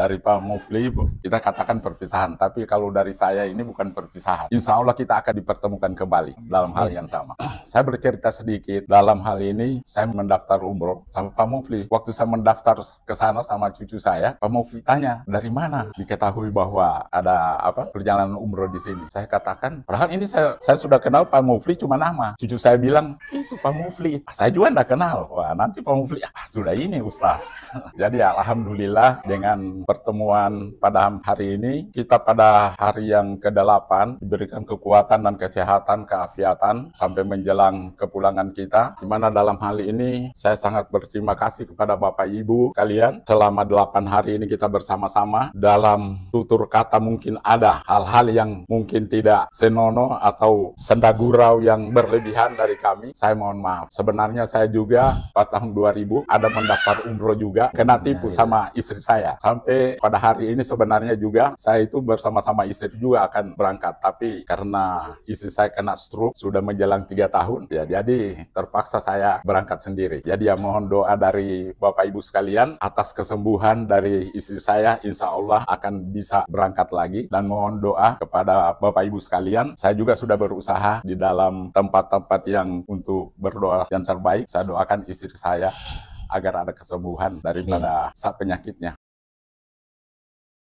dari Pak Mufli kita katakan perpisahan tapi kalau dari saya ini bukan perpisahan Insya Allah kita akan dipertemukan kembali dalam hal iya. yang sama saya bercerita sedikit dalam hal ini saya mendaftar umroh sama Pak Mufli waktu saya mendaftar ke sana sama cucu saya Pak Mufli tanya dari mana diketahui bahwa ada apa perjalanan umroh di sini saya katakan padahal ini saya, saya sudah kenal Pak Mufli cuma nama cucu saya bilang itu Pak Mufli ah, saya juga tidak kenal wah nanti Pak Mufli ah sudah ini Ustaz jadi alhamdulillah dengan pertemuan pada hari ini. Kita pada hari yang ke-8 diberikan kekuatan dan kesehatan, keafiatan sampai menjelang kepulangan kita. Di mana dalam hal ini saya sangat berterima kasih kepada Bapak Ibu kalian selama 8 hari ini kita bersama-sama dalam tutur kata mungkin ada hal-hal yang mungkin tidak senono atau sendagurau yang berlebihan dari kami. Saya mohon maaf. Sebenarnya saya juga pada tahun 2000 ada mendaftar umroh juga kena tipu iya, iya. sama istri saya sampai pada hari ini sebenarnya juga saya itu bersama-sama istri juga akan berangkat. Tapi karena istri saya kena stroke sudah menjelang tiga tahun ya jadi terpaksa saya berangkat sendiri. Jadi ya mohon doa dari Bapak Ibu sekalian atas kesembuhan dari istri saya insya Allah akan bisa berangkat lagi dan mohon doa kepada Bapak Ibu sekalian. Saya juga sudah berusaha di dalam tempat-tempat yang untuk berdoa yang terbaik. Saya doakan istri saya agar ada kesembuhan daripada saat penyakitnya.